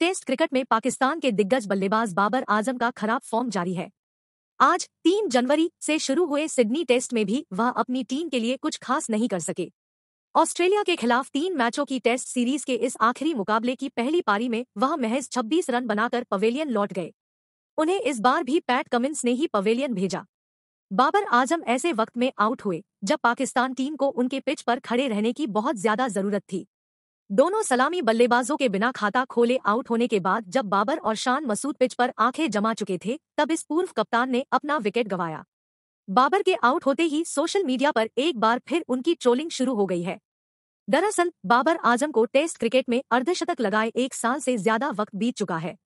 test cricket में पाकिस्तान के दिग्गज बल्लेबाज बाबर आजम का खराब फॉर्म जारी है आज तीन जनवरी से शुरू हुए सिडनी टेस्ट में भी वह अपनी टीम के लिए कुछ खास नहीं कर सके ऑस्ट्रेलिया के खिलाफ तीन मैचों की टेस्ट सीरीज के इस आखिरी मुकाबले की पहली पारी में वह महज 26 रन बनाकर पवेलियन लौट गए उन्हें इस बार भी पैट कमिंस ने ही पवेलियन भेजा बाबर आजम ऐसे वक्त में आउट हुए जब पाकिस्तान टीम को उनके पिच पर खड़े रहने की बहुत ज्यादा जरूरत थी दोनों सलामी बल्लेबाजों के बिना खाता खोले आउट होने के बाद जब बाबर और शान मसूद पिच पर आंखें जमा चुके थे तब इस पूर्व कप्तान ने अपना विकेट गंवाया बाबर के आउट होते ही सोशल मीडिया पर एक बार फिर उनकी ट्रोलिंग शुरू हो गई है दरअसल बाबर आजम को टेस्ट क्रिकेट में अर्धशतक लगाए एक साल से ज्यादा वक्त बीत चुका है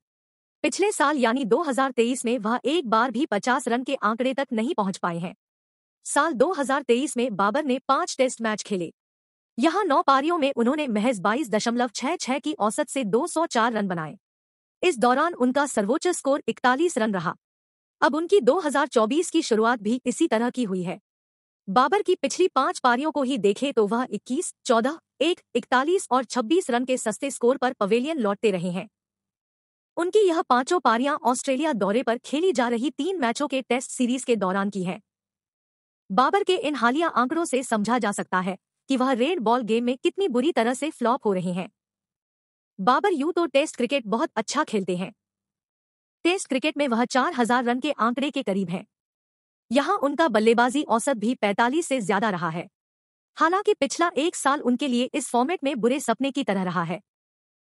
पिछले साल यानी 2023 में वह एक बार भी 50 रन के आंकड़े तक नहीं पहुंच पाए हैं साल 2023 में बाबर ने पांच टेस्ट मैच खेले यहां नौ पारियों में उन्होंने महज बाईस दशमलव छह छह की औसत से 204 रन बनाए इस दौरान उनका सर्वोच्च स्कोर इकतालीस रन रहा अब उनकी 2024 की शुरुआत भी इसी तरह की हुई है बाबर की पिछली पांच पारियों को ही देखें तो वह 21, 14, 1, 41 और 26 रन के सस्ते स्कोर पर पवेलियन लौटते रहे हैं उनकी यह पांचों पारियां ऑस्ट्रेलिया दौरे पर खेली जा रही तीन मैचों के टेस्ट सीरीज के दौरान की हैं बाबर के इन हालिया आंकड़ों से समझा जा सकता है कि वह रेड बॉल गेम में कितनी बुरी तरह से फ्लॉप हो रहे हैं बाबर यू तो टेस्ट क्रिकेट बहुत अच्छा खेलते हैं टेस्ट क्रिकेट में वह 4000 रन के आंकड़े के करीब हैं यहां उनका बल्लेबाजी औसत भी 45 से ज्यादा रहा है हालांकि पिछला एक साल उनके लिए इस फॉर्मेट में बुरे सपने की तरह रहा है